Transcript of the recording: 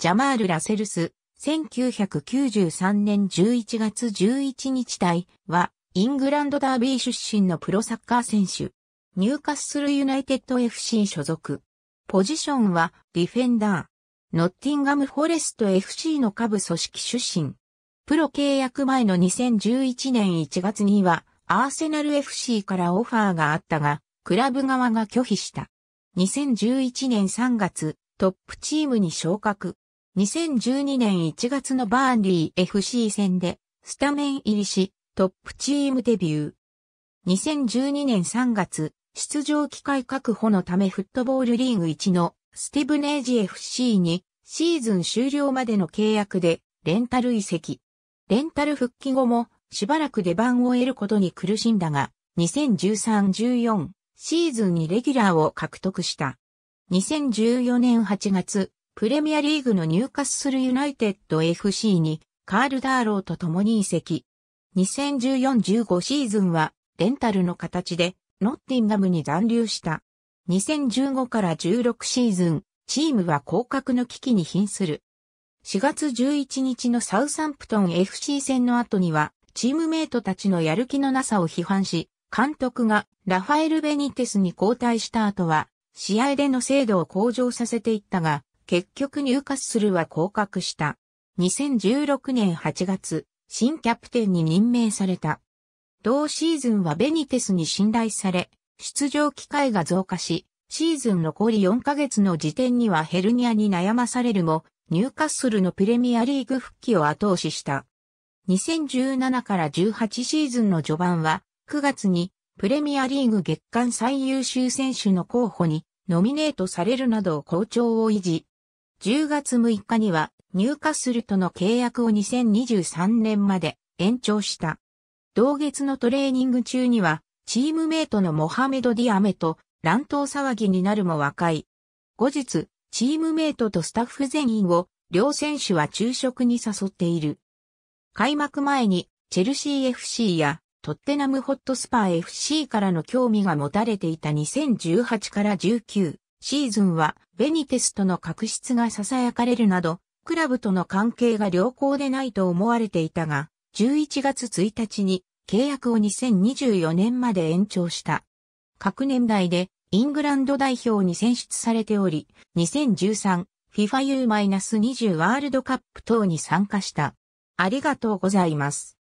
ジャマール・ラセルス、1993年11月11日隊は、イングランドダービー出身のプロサッカー選手。入荷するユナイテッド FC 所属。ポジションはディフェンダー。ノッティンガム・フォレスト FC の下部組織出身。プロ契約前の2011年1月には、アーセナル FC からオファーがあったが、クラブ側が拒否した。2011年3月、トップチームに昇格。2012年1月のバーンリー FC 戦でスタメン入りし、トップチームデビュー。2012年3月、出場機会確保のためフットボールリーグ1のスティブネージ FC にシーズン終了までの契約でレンタル移籍。レンタル復帰後もしばらく出番を得ることに苦しんだが、2013-14シーズンにレギュラーを獲得した。2014年8月、プレミアリーグの入荷するユナイテッド FC にカール・ダーローと共に移籍。2014-15シーズンはレンタルの形でノッティンガムに残留した。2015から16シーズン、チームは降格の危機に瀕する。4月11日のサウサンプトン FC 戦の後には、チームメイトたちのやる気のなさを批判し、監督がラファエル・ベニテスに交代した後は、試合での精度を向上させていったが、結局ニューカッスルは降格した。2016年8月、新キャプテンに任命された。同シーズンはベニテスに信頼され、出場機会が増加し、シーズン残り4ヶ月の時点にはヘルニアに悩まされるも、ニューカッスルのプレミアリーグ復帰を後押しした。2017から18シーズンの序盤は、9月にプレミアリーグ月間最優秀選手の候補にノミネートされるなど好調を維持。10月6日には入荷するとの契約を2023年まで延長した。同月のトレーニング中には、チームメイトのモハメド・ディアメと乱闘騒ぎになるも和解。後日、チームメイトとスタッフ全員を両選手は昼食に誘っている。開幕前にチェルシー FC やトッテナムホットスパー FC からの興味が持たれていた2018から19シーズンはベニテスとの確執が囁かれるなど、クラブとの関係が良好でないと思われていたが、11月1日に契約を2024年まで延長した。各年代でイングランド代表に選出されており、2013 FIFA U-20 ワールドカップ等に参加した。ありがとうございます。